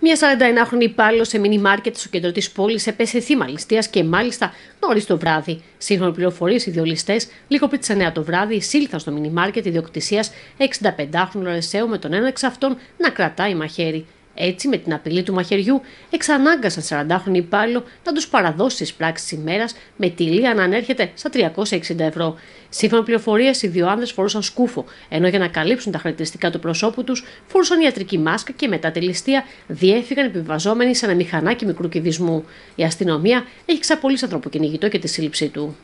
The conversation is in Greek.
Μια 41 χρονη υπάλληλος σε μινι μάρκετ στο κέντρο της πόλης έπεσε θύμα ληστείας και μάλιστα νωρίς το βράδυ. Σύμφωνα πληροφορίες, οι δύο λίγο πριν τι 9 το βράδυ, εισήλθαν στο μινι μάρκετ ιδιοκτησία 65χρονου Ρεσαίου με τον ένα εξ αυτών να κρατάει μαχαίρι. Έτσι, με την απειλή του μαχαιριού, εξανάγκασαν 40χρονοι υπάλληλο να τους παραδώσει τι πράξει ημέρας με τη λία να ανέρχεται στα 360 ευρώ. Σύμφωνα με πληροφορίες, οι δύο άνδρες φορούσαν σκούφο, ενώ για να καλύψουν τα χαρακτηριστικά του προσώπου τους, φορούσαν ιατρική μάσκα και μετά τη ληστεία διέφυγαν επιβαζόμενοι σε ένα μηχανάκι μικρού κυβισμού. Η αστυνομία έχει ξαπολύσει ανθρωποκυνηγητό και τη σύλληψή του.